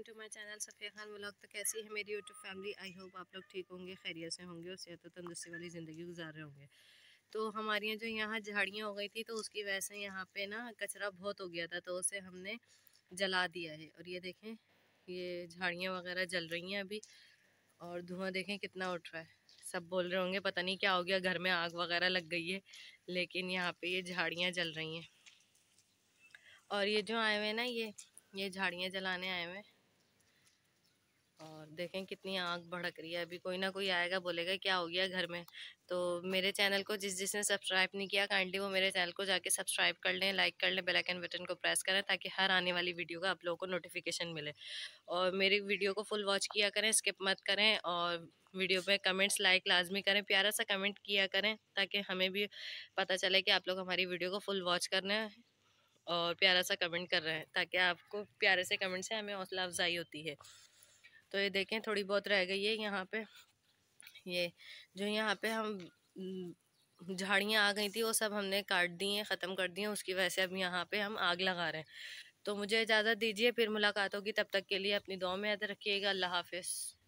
welcome to my channel Safiya Khan blog तो कैसी है मेरी यूट्यूब फैमिली आई होप आप लोग ठीक होंगे खैरियत से होंगे और सेहत और तंदुरुस्ती वाली ज़िंदगी गुजार रहे होंगे तो हमारे यहाँ जो यहाँ झाड़ियाँ हो गई थी तो उसकी वजह से यहाँ पे ना कचरा बहुत हो गया था तो उसे हमने जला दिया है और ये देखें ये झाड़ियाँ वगैरह जल रही हैं अभी और धुआं देखें कितना उठ रहा है सब बोल रहे होंगे पता नहीं क्या हो गया घर में आग वगैरह लग गई है लेकिन यहाँ पे ये झाड़ियाँ जल रही हैं और ये जो आए हुए हैं ना ये ये झाड़ियाँ जलाने आए हुए हैं और देखें कितनी आँख भड़क रही है अभी कोई ना कोई आएगा बोलेगा क्या हो गया घर में तो मेरे चैनल को जिस जिसने सब्सक्राइब नहीं किया काइंडली वो मेरे चैनल को जाके सब्सक्राइब कर लें लाइक कर लें बेल आइकन बटन को प्रेस करें ताकि हर आने वाली वीडियो का आप लोगों को नोटिफिकेशन मिले और मेरी वीडियो को फुल वॉच किया करें स्किप मत करें और वीडियो पे कमेंट्स लाइक लाजमी करें प्यारा सा कमेंट किया करें ताकि हमें भी पता चले कि आप लोग हमारी वीडियो को फुल वॉच कर रहे हैं और प्यारा सा कमेंट कर रहे हैं ताकि आपको प्यारे से कमेंट से हमें हौसला अफजाई होती है तो ये देखें थोड़ी बहुत रह गई है यहाँ पे ये जो यहाँ पे हम झाड़ियाँ आ गई थी वो सब हमने काट दी हैं ख़त्म कर दी हैं उसकी वजह से अब यहाँ पे हम आग लगा रहे हैं तो मुझे इजाज़त दीजिए फिर मुलाकात होगी तब तक के लिए अपनी दुआ में याद रखिएगा अल्लाह हाफिज़